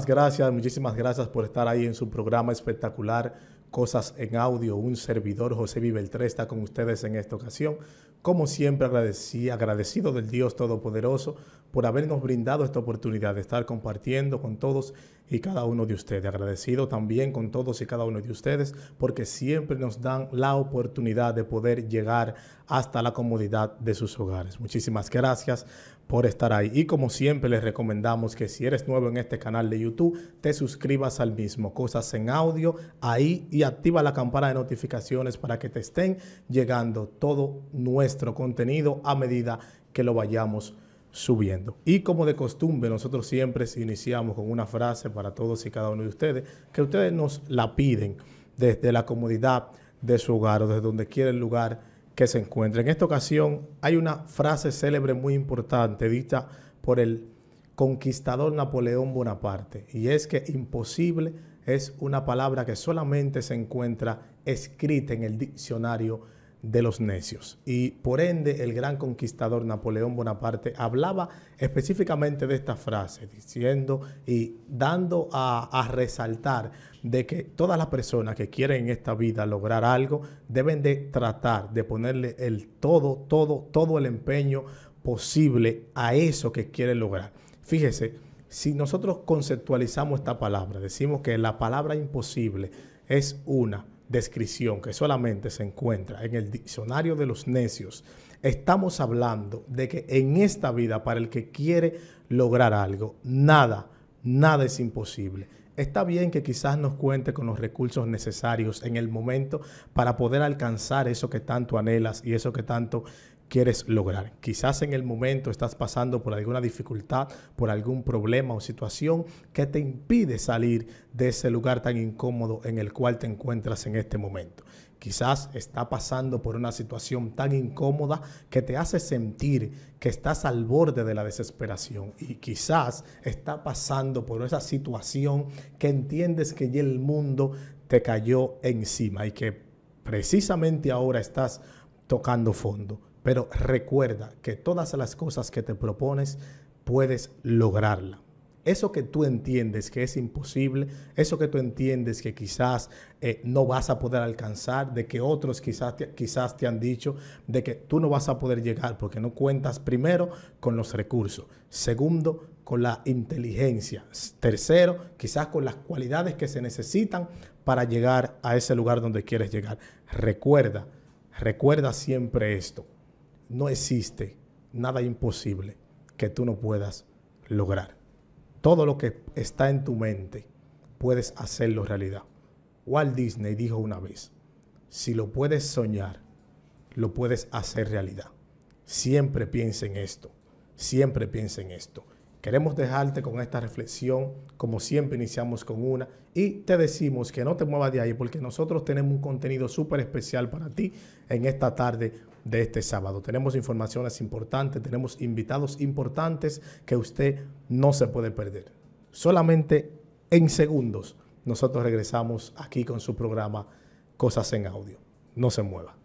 gracias, muchísimas gracias por estar ahí en su programa espectacular Cosas en Audio. Un servidor, José 3 está con ustedes en esta ocasión. Como siempre, agradecí, agradecido del Dios Todopoderoso por habernos brindado esta oportunidad de estar compartiendo con todos y cada uno de ustedes. Agradecido también con todos y cada uno de ustedes porque siempre nos dan la oportunidad de poder llegar hasta la comodidad de sus hogares. Muchísimas gracias por estar ahí. Y como siempre les recomendamos que si eres nuevo en este canal de YouTube, te suscribas al mismo. Cosas en audio ahí y activa la campana de notificaciones para que te estén llegando todo nuestro contenido a medida que lo vayamos subiendo. Y como de costumbre, nosotros siempre iniciamos con una frase para todos y cada uno de ustedes, que ustedes nos la piden desde la comodidad de su hogar o desde donde quiera el lugar que se encuentre. En esta ocasión hay una frase célebre muy importante dicha por el conquistador Napoleón Bonaparte, y es que imposible es una palabra que solamente se encuentra escrita en el diccionario de los necios. Y por ende, el gran conquistador Napoleón Bonaparte hablaba específicamente de esta frase, diciendo y dando a, resaltar de que todas las personas que quieren en esta vida lograr algo deben de tratar de ponerle el todo, todo, todo el empeño posible a eso que quieren lograr. Fíjese, si nosotros conceptualizamos esta palabra, decimos que la palabra imposible es una, descripción que solamente se encuentra en el diccionario de los necios, estamos hablando de que en esta vida, para el que quiere lograr algo, nada, nada es imposible. Está bien que quizás nos cuente con los recursos necesarios en el momento para poder alcanzar eso que tanto anhelas y eso que tanto quieres lograr. Quizás en el momento estás pasando por alguna dificultad, por algún problema o situación que te impide salir de ese lugar tan incómodo en el cual te encuentras en este momento. Quizás está pasando por una situación tan incómoda que te hace sentir que estás al borde de la desesperación. Y quizás está pasando por esa situación que entiendes que ya el mundo te cayó encima y que precisamente ahora estás tocando fondo. Pero recuerda que todas las cosas que te propones puedes lograrla. Eso que tú entiendes que es imposible, eso que tú entiendes que quizás eh, no vas a poder alcanzar, de que otros quizás quizás te han dicho, de que tú no vas a poder llegar porque no cuentas primero con los recursos, segundo con la inteligencia, tercero quizás con las cualidades que se necesitan para llegar a ese lugar donde quieres llegar. Recuerda, recuerda siempre esto no existe nada imposible que tú no puedas lograr. Todo lo que está en tu mente puedes hacerlo realidad. Walt Disney dijo una vez, si lo puedes soñar, lo puedes hacer realidad. Siempre piensa en esto, siempre piensa en esto. Queremos dejarte con esta reflexión, como siempre iniciamos con una, y te decimos que no te muevas de ahí porque nosotros tenemos un contenido súper especial para ti en esta tarde de este sábado. Tenemos informaciones importantes, tenemos invitados importantes que usted no se puede perder. Solamente en segundos nosotros regresamos aquí con su programa Cosas en Audio. No se mueva.